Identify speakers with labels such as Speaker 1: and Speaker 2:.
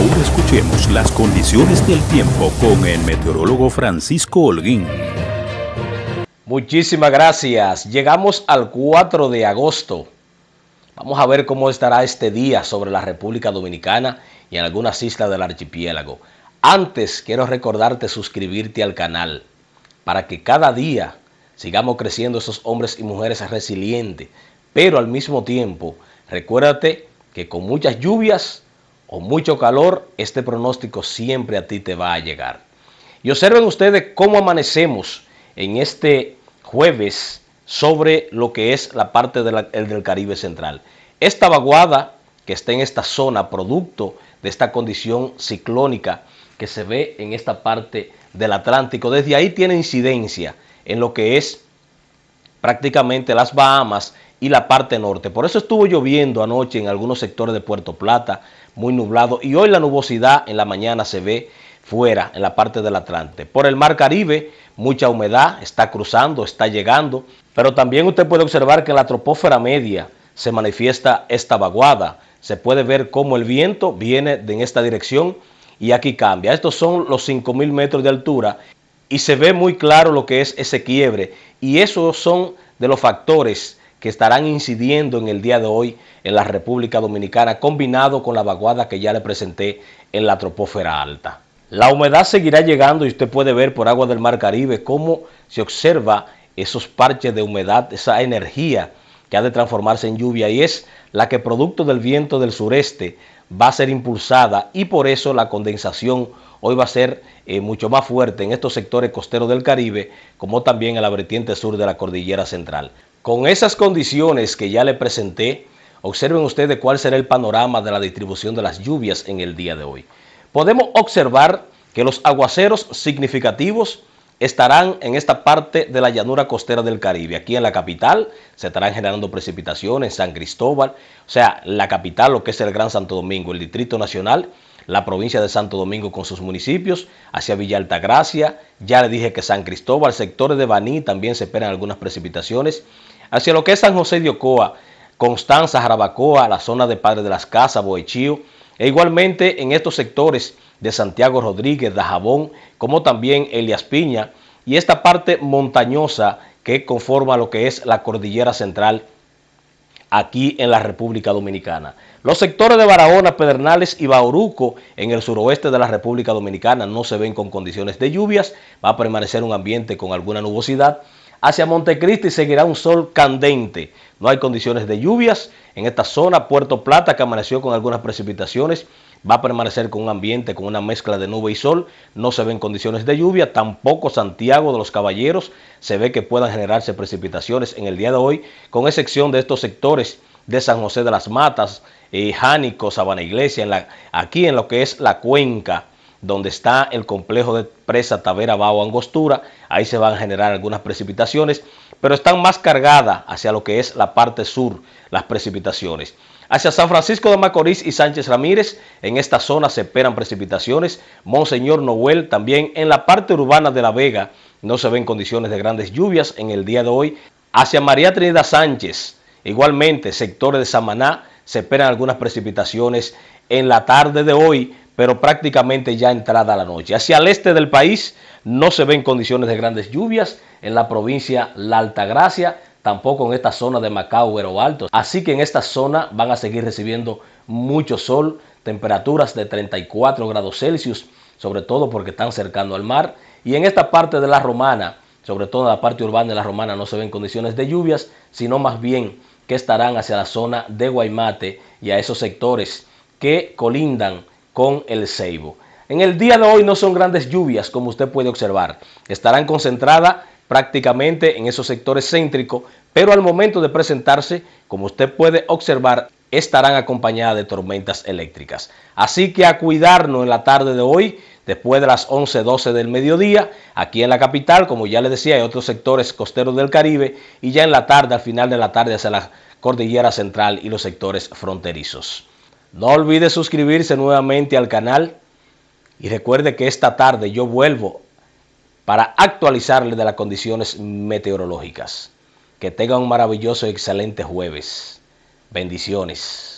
Speaker 1: Ahora escuchemos las condiciones del tiempo con el meteorólogo Francisco Holguín. Muchísimas gracias. Llegamos al 4 de agosto. Vamos a ver cómo estará este día sobre la República Dominicana y en algunas islas del archipiélago. Antes quiero recordarte suscribirte al canal para que cada día sigamos creciendo esos hombres y mujeres resilientes, pero al mismo tiempo recuérdate que con muchas lluvias o mucho calor, este pronóstico siempre a ti te va a llegar. Y observen ustedes cómo amanecemos en este jueves sobre lo que es la parte del Caribe Central. Esta vaguada que está en esta zona, producto de esta condición ciclónica que se ve en esta parte del Atlántico, desde ahí tiene incidencia en lo que es prácticamente las Bahamas y la parte norte. Por eso estuvo lloviendo anoche en algunos sectores de Puerto Plata, muy nublado y hoy la nubosidad en la mañana se ve fuera, en la parte del Atlante. Por el Mar Caribe, mucha humedad está cruzando, está llegando, pero también usted puede observar que en la tropósfera media se manifiesta esta vaguada. Se puede ver cómo el viento viene de en esta dirección y aquí cambia. Estos son los 5.000 metros de altura y se ve muy claro lo que es ese quiebre y esos son de los factores que estarán incidiendo en el día de hoy en la República Dominicana, combinado con la vaguada que ya le presenté en la tropósfera alta. La humedad seguirá llegando y usted puede ver por agua del Mar Caribe cómo se observa esos parches de humedad, esa energía que ha de transformarse en lluvia y es la que producto del viento del sureste va a ser impulsada y por eso la condensación hoy va a ser eh, mucho más fuerte en estos sectores costeros del Caribe como también en la vertiente sur de la cordillera central. Con esas condiciones que ya le presenté, observen ustedes cuál será el panorama de la distribución de las lluvias en el día de hoy. Podemos observar que los aguaceros significativos estarán en esta parte de la llanura costera del Caribe. Aquí en la capital se estarán generando precipitaciones en San Cristóbal, o sea, la capital, lo que es el Gran Santo Domingo, el Distrito Nacional, la provincia de Santo Domingo con sus municipios, hacia Villa Altagracia, ya le dije que San Cristóbal, sectores de Baní también se esperan algunas precipitaciones, hacia lo que es San José de Ocoa, Constanza, Jarabacoa, la zona de Padre de las Casas, Boechío, e igualmente en estos sectores de Santiago Rodríguez, Jabón, como también Elias Piña, y esta parte montañosa que conforma lo que es la cordillera central aquí en la República Dominicana. Los sectores de Barahona, Pedernales y Bauruco en el suroeste de la República Dominicana no se ven con condiciones de lluvias, va a permanecer un ambiente con alguna nubosidad, Hacia Montecristi seguirá un sol candente. No hay condiciones de lluvias en esta zona. Puerto Plata, que amaneció con algunas precipitaciones, va a permanecer con un ambiente, con una mezcla de nube y sol. No se ven condiciones de lluvia. Tampoco Santiago de los Caballeros se ve que puedan generarse precipitaciones en el día de hoy, con excepción de estos sectores de San José de las Matas, eh, Jánico, Sabana Iglesia, aquí en lo que es la cuenca donde está el complejo de presa Tavera Bajo Angostura. Ahí se van a generar algunas precipitaciones, pero están más cargadas hacia lo que es la parte sur, las precipitaciones. Hacia San Francisco de Macorís y Sánchez Ramírez, en esta zona se esperan precipitaciones. Monseñor Noel también en la parte urbana de La Vega no se ven condiciones de grandes lluvias en el día de hoy. Hacia María Trinidad Sánchez, igualmente sectores de Samaná, se esperan algunas precipitaciones en la tarde de hoy, pero prácticamente ya entrada la noche. Hacia el este del país no se ven condiciones de grandes lluvias en la provincia La Altagracia, tampoco en esta zona de Macao, o Alto. Así que en esta zona van a seguir recibiendo mucho sol, temperaturas de 34 grados Celsius, sobre todo porque están cercando al mar. Y en esta parte de la Romana, sobre todo en la parte urbana de la Romana, no se ven condiciones de lluvias, sino más bien que estarán hacia la zona de Guaymate y a esos sectores que colindan con el Ceibo. En el día de hoy no son grandes lluvias, como usted puede observar. Estarán concentradas prácticamente en esos sectores céntricos, pero al momento de presentarse, como usted puede observar, estarán acompañadas de tormentas eléctricas. Así que a cuidarnos en la tarde de hoy, después de las 11, 12 del mediodía, aquí en la capital, como ya les decía, hay otros sectores costeros del Caribe, y ya en la tarde, al final de la tarde, hacia la cordillera central y los sectores fronterizos. No olvide suscribirse nuevamente al canal y recuerde que esta tarde yo vuelvo para actualizarle de las condiciones meteorológicas. Que tenga un maravilloso y excelente jueves. Bendiciones.